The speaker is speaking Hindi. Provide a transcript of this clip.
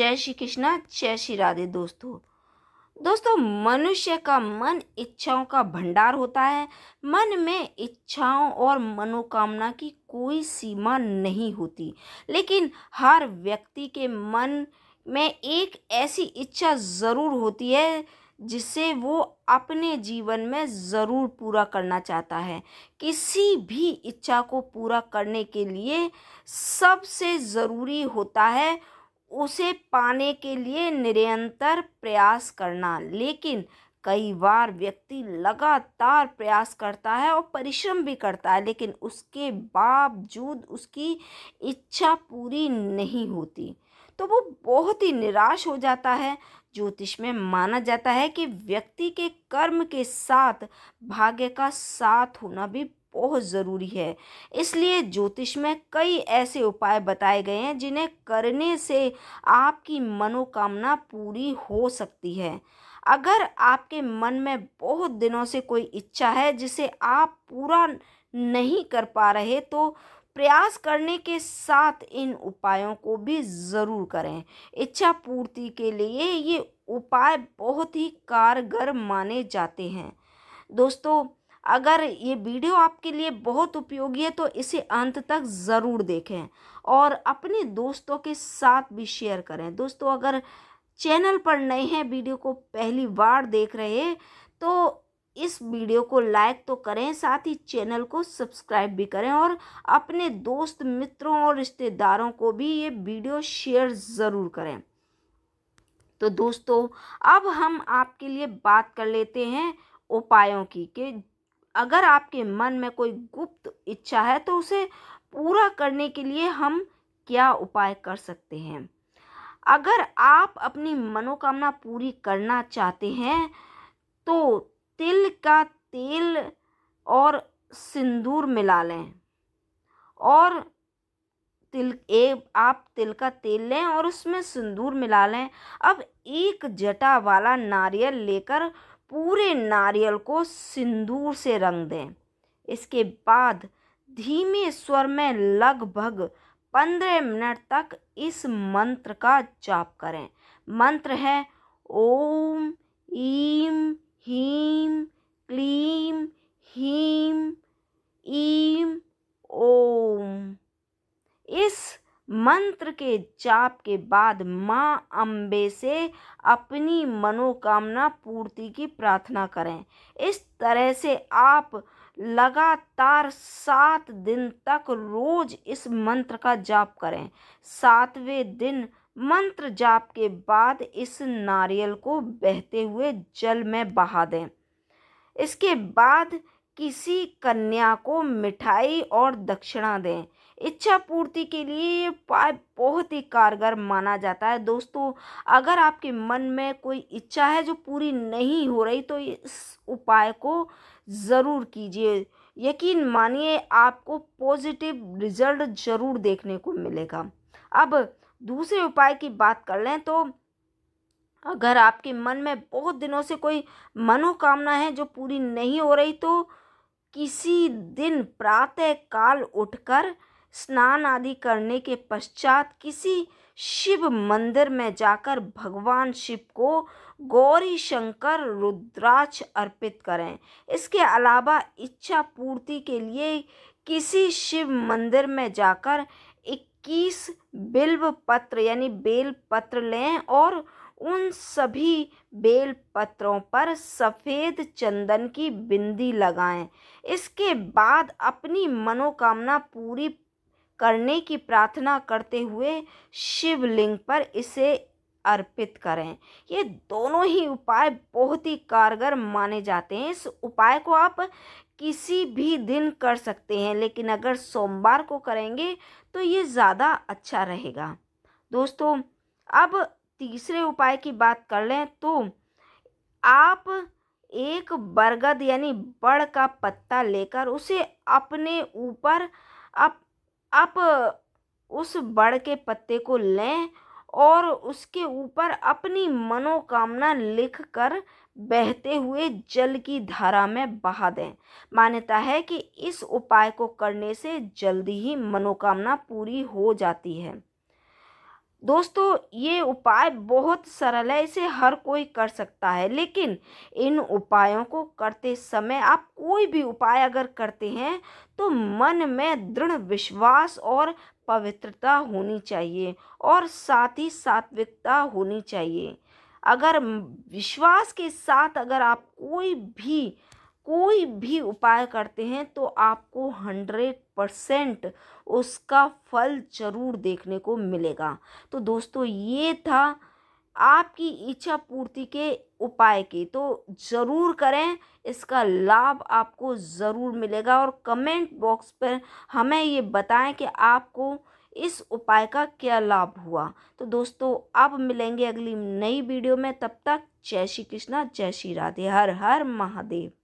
जय श्री कृष्णा जय श्री राधे दोस्तों दोस्तों मनुष्य का मन इच्छाओं का भंडार होता है मन में इच्छाओं और मनोकामना की कोई सीमा नहीं होती लेकिन हर व्यक्ति के मन में एक ऐसी इच्छा ज़रूर होती है जिसे वो अपने जीवन में ज़रूर पूरा करना चाहता है किसी भी इच्छा को पूरा करने के लिए सबसे ज़रूरी होता है उसे पाने के लिए निरंतर प्रयास करना लेकिन कई बार व्यक्ति लगातार प्रयास करता है और परिश्रम भी करता है लेकिन उसके बावजूद उसकी इच्छा पूरी नहीं होती तो वो बहुत ही निराश हो जाता है ज्योतिष में माना जाता है कि व्यक्ति के कर्म के साथ भाग्य का साथ होना भी बहुत ज़रूरी है इसलिए ज्योतिष में कई ऐसे उपाय बताए गए हैं जिन्हें करने से आपकी मनोकामना पूरी हो सकती है अगर आपके मन में बहुत दिनों से कोई इच्छा है जिसे आप पूरा नहीं कर पा रहे तो प्रयास करने के साथ इन उपायों को भी ज़रूर करें इच्छा पूर्ति के लिए ये उपाय बहुत ही कारगर माने जाते हैं दोस्तों अगर ये वीडियो आपके लिए बहुत उपयोगी है तो इसे अंत तक ज़रूर देखें और अपने दोस्तों के साथ भी शेयर करें दोस्तों अगर चैनल पर नए हैं वीडियो को पहली बार देख रहे हैं तो इस वीडियो को लाइक तो करें साथ ही चैनल को सब्सक्राइब भी करें और अपने दोस्त मित्रों और रिश्तेदारों को भी ये वीडियो शेयर ज़रूर करें तो दोस्तों अब हम आपके लिए बात कर लेते हैं उपायों की कि अगर आपके मन में कोई गुप्त इच्छा है तो उसे पूरा करने के लिए हम क्या उपाय कर सकते हैं अगर आप अपनी मनोकामना पूरी करना चाहते हैं तो तिल का तेल और सिंदूर मिला लें और तिल ए आप तिल का तेल लें और उसमें सिंदूर मिला लें अब एक जटा वाला नारियल लेकर पूरे नारियल को सिंदूर से रंग दें इसके बाद धीमे स्वर में लगभग पंद्रह मिनट तक इस मंत्र का जाप करें मंत्र है ओम मंत्र के जाप के बाद माँ अम्बे से अपनी मनोकामना पूर्ति की प्रार्थना करें इस तरह से आप लगातार सात दिन तक रोज इस मंत्र का जाप करें सातवें दिन मंत्र जाप के बाद इस नारियल को बहते हुए जल में बहा दें इसके बाद किसी कन्या को मिठाई और दक्षिणा दें इच्छा पूर्ति के लिए ये उपाय बहुत ही कारगर माना जाता है दोस्तों अगर आपके मन में कोई इच्छा है जो पूरी नहीं हो रही तो इस उपाय को ज़रूर कीजिए यकीन मानिए आपको पॉजिटिव रिजल्ट ज़रूर देखने को मिलेगा अब दूसरे उपाय की बात कर लें तो अगर आपके मन में बहुत दिनों से कोई मनोकामना है जो पूरी नहीं हो रही तो किसी दिन प्रातः काल उठकर स्नान आदि करने के पश्चात किसी शिव मंदिर में जाकर भगवान शिव को गौरी शंकर रुद्राक्ष अर्पित करें इसके अलावा इच्छा पूर्ति के लिए किसी शिव मंदिर में जाकर इक्कीस बिल्व पत्र यानी बेल पत्र लें और उन सभी बेल पत्रों पर सफ़ेद चंदन की बिंदी लगाएं इसके बाद अपनी मनोकामना पूरी करने की प्रार्थना करते हुए शिवलिंग पर इसे अर्पित करें ये दोनों ही उपाय बहुत ही कारगर माने जाते हैं इस उपाय को आप किसी भी दिन कर सकते हैं लेकिन अगर सोमवार को करेंगे तो ये ज़्यादा अच्छा रहेगा दोस्तों अब तीसरे उपाय की बात कर लें तो आप एक बरगद यानी बड़ का पत्ता लेकर उसे अपने ऊपर आप आप उस बड़ के पत्ते को लें और उसके ऊपर अपनी मनोकामना लिख कर बहते हुए जल की धारा में बहा दें मान्यता है कि इस उपाय को करने से जल्दी ही मनोकामना पूरी हो जाती है दोस्तों ये उपाय बहुत सरल है इसे हर कोई कर सकता है लेकिन इन उपायों को करते समय आप कोई भी उपाय अगर करते हैं तो मन में दृढ़ विश्वास और पवित्रता होनी चाहिए और साथ ही सात्विकता होनी चाहिए अगर विश्वास के साथ अगर आप कोई भी कोई भी उपाय करते हैं तो आपको हंड्रेड परसेंट उसका फल ज़रूर देखने को मिलेगा तो दोस्तों ये था आपकी इच्छा पूर्ति के उपाय की तो ज़रूर करें इसका लाभ आपको ज़रूर मिलेगा और कमेंट बॉक्स पर हमें ये बताएं कि आपको इस उपाय का क्या लाभ हुआ तो दोस्तों अब मिलेंगे अगली नई वीडियो में तब तक जय श्री कृष्णा जय श्री राधे हर हर महादेव